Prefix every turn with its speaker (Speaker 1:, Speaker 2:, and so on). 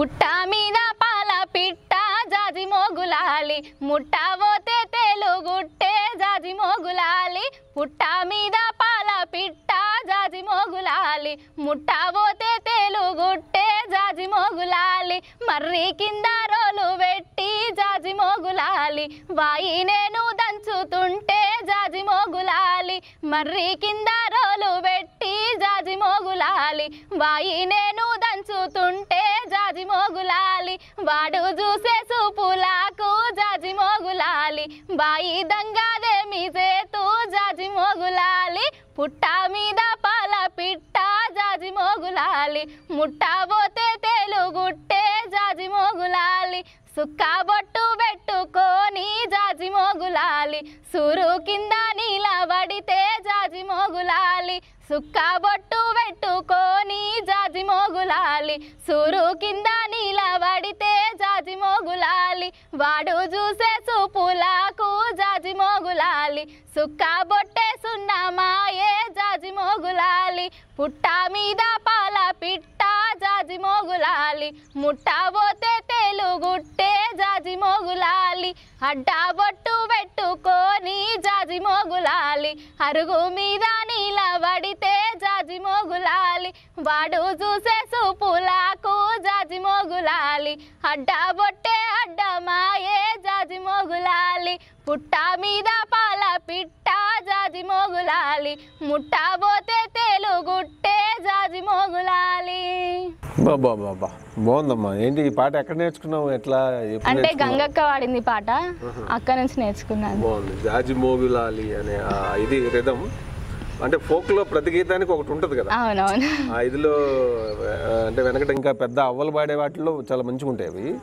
Speaker 1: పుట్ట మీద పాల పిట్ట జాజి మోగులాలి ముట్ట పోతే తెలుగుట్టే జాజి మోగులాలి పుట్ట మీద పాల పిట్ట జాజి మోగులాలి ముట్ట పోతే తెలుగుట్టే జాజి మోగులాలి మర్రి కింద రోలు పెట్టి జాజి మోగులాలి వాయి నేను దంచుతుంటే జాజి మోగులాలి మర్రి కింద రోలు పెట్టి జాజి మోగులాలి వాయి నేను దంచుతుంటే జాజి మోగులాలి వాడు చూసే సూపులాకు జాజి మోగులాలి బాయి దంగాదే మీ చేతు జాజి మోగులాలి పుట్ట మీద పాల పిట్ట జాజి మోగులాలి ముట్ట పోతే తెలుగుట్టే జాజి మోగులాలి సుక్క బొట్టు పెట్టుకొని జాజి మోగులాలి సూరు కింద నీలబడితే జాజి మోగులాలి సుక్క బొట్టు సూరు కింద నీలబడితే జాజి మోగులాలి వాడు చూసే చూపులకు జాజి మోగులాలి సుక్క బొట్టే సున్నమాయే జాజి మోగులాలి పుట్ట మీద పాల పిట్ట జాజి మోగులాలి ముట్ట పోతే తెలుగుట్టే జాజి మోగులాలి అడ్డా బొట్ట పెట్టుకొని జాజి మోగులాలి అరుగు మీద నీలబడితే జాజి మోగులాలి వాడు చూసే సూపులాకు జాజి మోగులాలి అడ్డ బొట్టే అడ్డమాయే జాజి మోగులాలి పుట్ట మీద పాల పిట్ట జాజి మోగులాలి ముట్టబోతే బాబా బాగుందమ్మా ఏంటి ఈ పాట ఎక్కడ నేర్చుకున్నావు ఎట్లా అంటే గంగక్క వాడింది పాట అక్కడ నుంచి నేర్చుకున్నాను బాగుంది జాజి మోగులాలి అనే ఇది రిధం అంటే ఫోక్ లో ప్రతి గీతానికి ఒకటి ఉంటది కదా అవునవును ఇదిలో అంటే వెనకట ఇంకా పెద్ద అవ్వలు పాడే వాటిలో చాలా మంచిగా ఉంటాయి